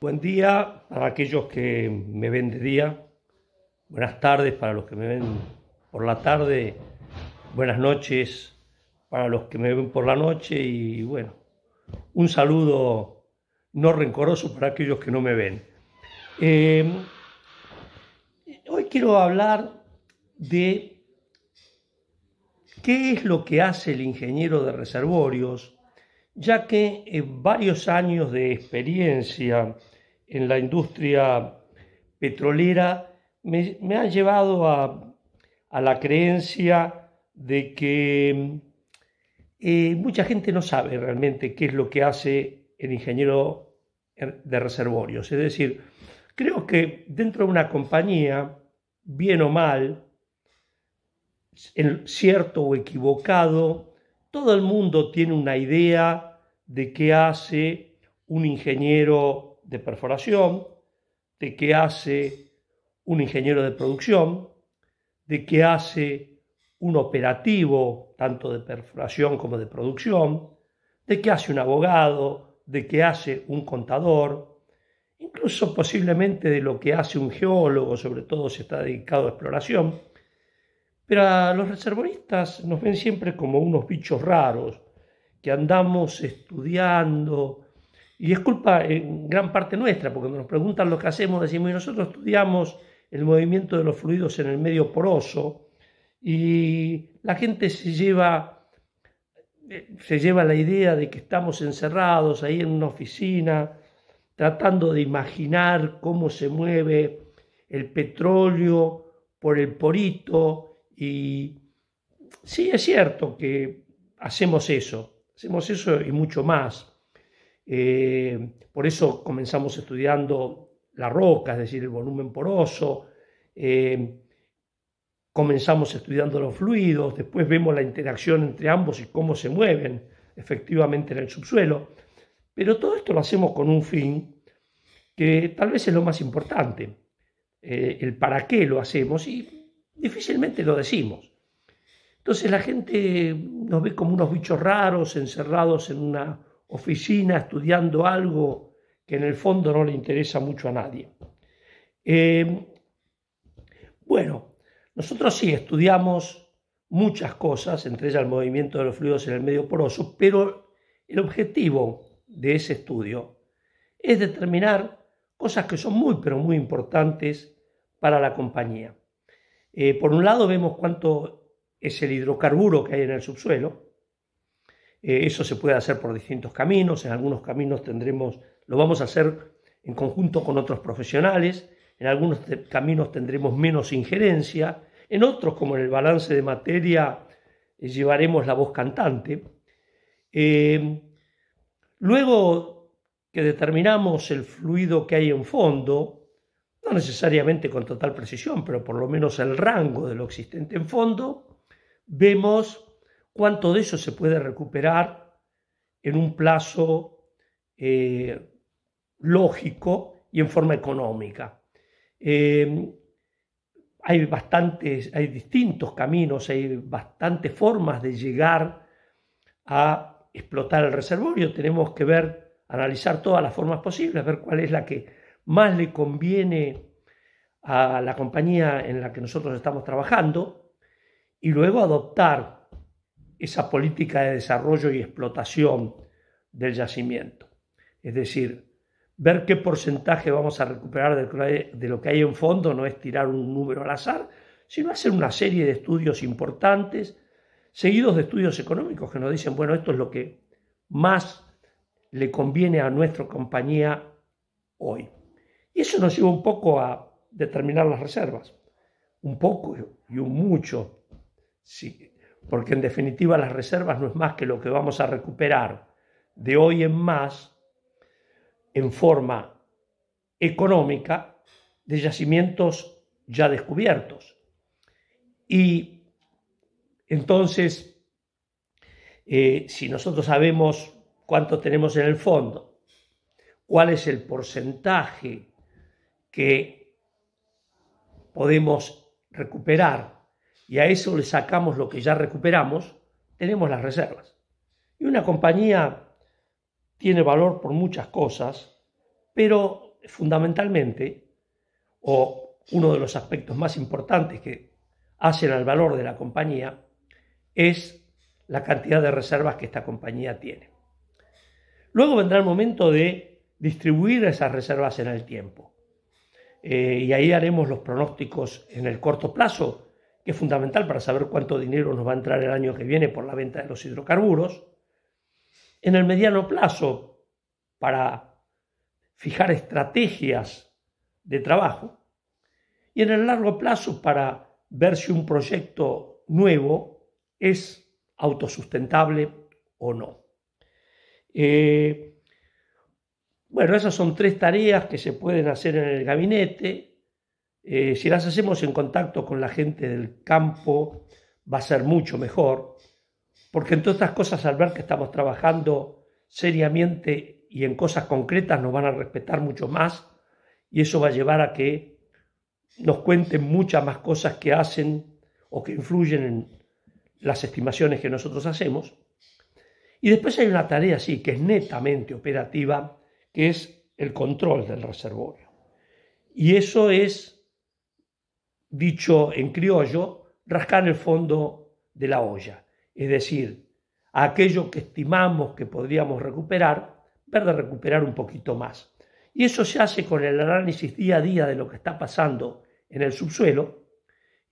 Buen día para aquellos que me ven de día, buenas tardes para los que me ven por la tarde, buenas noches para los que me ven por la noche y bueno, un saludo no rencoroso para aquellos que no me ven. Em, hoy quiero hablar de qué es lo que hace el ingeniero de reservorios, ya que en varios años de experiencia en la industria petrolera me, ha han llevado a, la creencia de que eh, mucha gente no sabe realmente qué es lo que hace el ingeniero er, de reservorios. Es decir, creo que dentro de una compañía, bien o mal, cierto o equivocado, todo el mundo tiene una idea de qué hace un ingeniero de perforación, de qué hace un ingeniero de producción, de qué hace un operativo, tanto de perforación como de producción, de qué hace un abogado, de qué hace un contador, incluso posiblemente de lo que hace un geólogo, sobre todo si está dedicado a exploración. Pero a los reservoristas nos ven siempre como unos bichos raros, andamos estudiando, y es culpa en gran parte nuestra, porque cuando nos preguntan lo que hacemos, decimos, y nosotros estudiamos el movimiento de los fluidos en el medio poroso, y la gente se lleva, eh, se lleva la idea de que estamos encerrados ahí en una oficina, tratando de imaginar cómo se mueve el petróleo por el porito, y sí es cierto que hacemos eso, Hacemos eso y mucho más. Eh, por eso comenzamos estudiando la roca, es decir, el volumen poroso. Eh, comenzamos estudiando los fluidos, después vemos la interacción entre ambos y cómo se mueven efectivamente en el subsuelo. Pero todo esto lo hacemos con un fin que tal vez es lo más importante, eh, el para qué lo hacemos y difícilmente lo decimos. Entonces la gente nos ve como unos bichos raros, encerrados en una oficina, estudiando algo que en el fondo no le interesa mucho a nadie. Eh, bueno, nosotros sí estudiamos muchas cosas, entre ellas el movimiento de los fluidos en el medio poroso, pero el objetivo de ese estudio es determinar cosas que son muy, pero muy importantes para la compañía. Eh, por un lado vemos cuánto es el hidrocarburo que hay en el subsuelo. Eh, eso se puede hacer por distintos caminos, en algunos caminos tendremos, lo vamos a hacer en conjunto con otros profesionales, en algunos caminos tendremos menos injerencia, en otros, como en el balance de materia, eh, llevaremos la voz cantante. Eh, luego que determinamos el fluido que hay en fondo, no necesariamente con total precisión, pero por lo menos el rango de lo existente en fondo, vemos cuánto de eso se puede recuperar en un plazo eh, lógico y en forma económica. Em, hay hay distintos caminos, hay bastantes formas de llegar a explotar el reservorio. Tenemos que ver, analizar todas las formas posibles, ver cuál es la que más le conviene a la compañía en la que nosotros estamos trabajando y luego adoptar esa política de desarrollo y explotación del yacimiento. Es decir, ver qué porcentaje vamos a recuperar de lo que hay en fondo, no es tirar un número al azar, sino hacer una serie de estudios importantes, seguidos de estudios económicos que nos dicen, bueno, esto es lo que más le conviene a nuestra compañía hoy. Y eso nos lleva un poco a determinar las reservas, un poco y un mucho Sí, porque en definitiva las reservas no es más que lo que vamos a recuperar de hoy en más en forma económica de yacimientos ya descubiertos. Y entonces, eh, si nosotros sabemos cuánto tenemos en el fondo, cuál es el porcentaje que podemos recuperar y a eso le sacamos lo que ya recuperamos, tenemos las reservas. Y una compañía tiene valor por muchas cosas, pero fundamentalmente, o uno de los aspectos más importantes que hacen al valor de la compañía, es la cantidad de reservas que esta compañía tiene. Luego vendrá el momento de distribuir esas reservas en el tiempo. Eh, y ahí haremos los pronósticos en el corto plazo es fundamental para saber cuánto dinero nos va a entrar el año que viene por la venta de los hidrocarburos, en el mediano plazo para fijar estrategias de trabajo y en el largo plazo para ver si un proyecto nuevo es autosustentable o no. Eh, bueno, esas son tres tareas que se pueden hacer en el gabinete eh, si las hacemos en contacto con la gente del campo, va a ser mucho mejor, porque en todas estas cosas, al ver que estamos trabajando seriamente y en cosas concretas, nos van a respetar mucho más y eso va a llevar a que nos cuenten muchas más cosas que hacen o que influyen en las estimaciones que nosotros hacemos. Y después hay una tarea, sí, que es netamente operativa, que es el control del reservorio. Y eso es dicho en criollo, rascar el fondo de la olla, es decir, aquello que estimamos que podríamos recuperar, ver de recuperar un poquito más. Y eso se hace con el análisis día a día de lo que está pasando en el subsuelo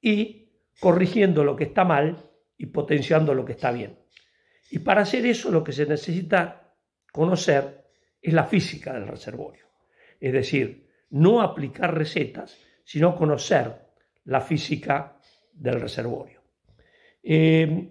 y corrigiendo lo que está mal y potenciando lo que está bien. Y para hacer eso lo que se necesita conocer es la física del reservorio. Es decir, no aplicar recetas, sino conocer la física del reservorio. Eh,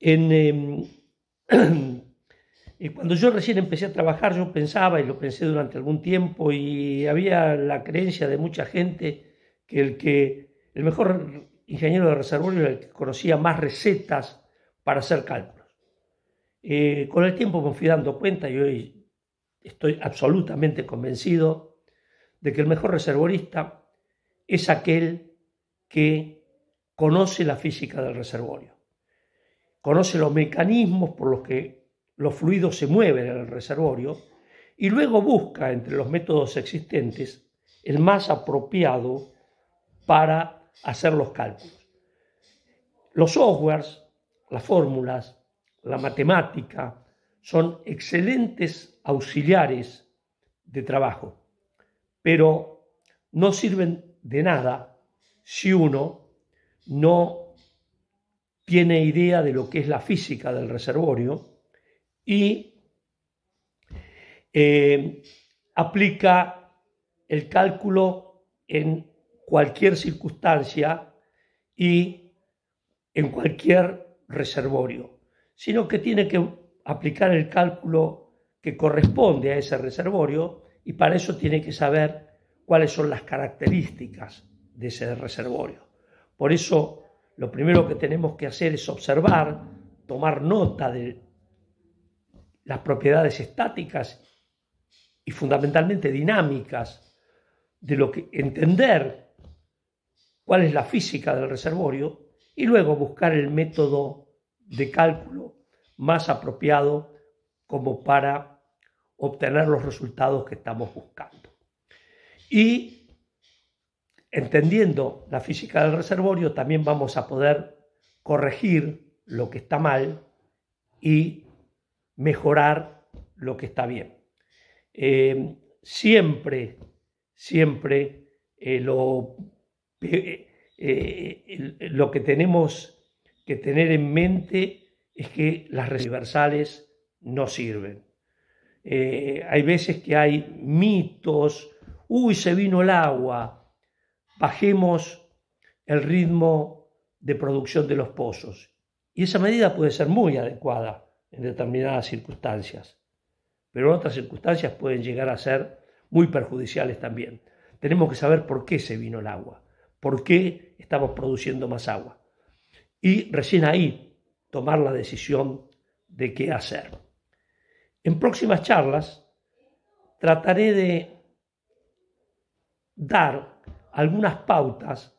em, eh, cuando yo recién empecé a trabajar, yo pensaba y lo pensé durante algún tiempo y había la creencia de mucha gente que el, que, el mejor ingeniero de reservorio era el que conocía más recetas para hacer cálculos. Eh, con el tiempo me fui dando cuenta y hoy estoy absolutamente convencido de que el mejor reservorista es aquel que conoce la física del reservorio, conoce los mecanismos por los que los fluidos se mueven en el reservorio y luego busca entre los métodos existentes el más apropiado para hacer los cálculos. Los softwares, las fórmulas, la matemática son excelentes auxiliares de trabajo, pero no sirven de nada si uno no tiene idea de lo que es la física del reservorio y eh, aplica el cálculo en cualquier circunstancia y en cualquier reservorio, sino que tiene que aplicar el cálculo que corresponde a ese reservorio y para eso tiene que saber cuáles son las características de ese reservorio. Por eso, lo primero que tenemos que hacer es observar, tomar nota de las propiedades estáticas y fundamentalmente dinámicas de lo que entender cuál es la física del reservorio y luego buscar el método de cálculo más apropiado como para obtener los resultados que estamos buscando. Y entendiendo la física del reservorio, también vamos a poder corregir lo que está mal y mejorar lo que está bien. Eh, siempre, siempre eh, eh, lo, que tenemos que tener en mente es que las universales no sirven. hay veces que hay mitos, uy, se vino el agua, bajemos el ritmo de producción de los pozos. Y esa medida puede ser muy adecuada en determinadas circunstancias, pero en otras circunstancias pueden llegar a ser muy perjudiciales también. Tenemos que saber por qué se vino el agua, por qué estamos produciendo más agua. Y recién ahí tomar la decisión de qué hacer. En próximas charlas trataré de dar algunas pautas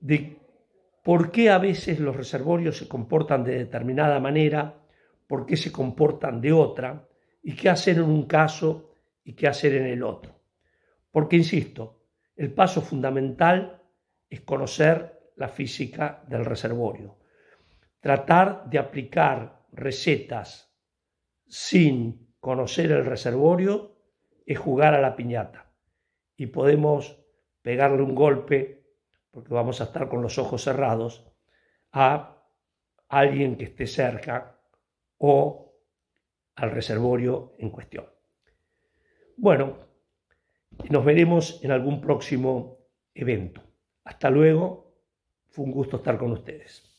de por qué a veces los reservorios se comportan de determinada manera, por qué se comportan de otra y qué hacer en un caso y qué hacer en el otro. Porque, insisto, el paso fundamental es conocer la física del reservorio. Tratar de aplicar recetas sin conocer el reservorio es jugar a la piñata y podemos pegarle un golpe, porque vamos a estar con los ojos cerrados, a alguien que esté cerca o al reservorio en cuestión. Bueno, nos veremos en algún próximo evento. Hasta luego, fue un gusto estar con ustedes.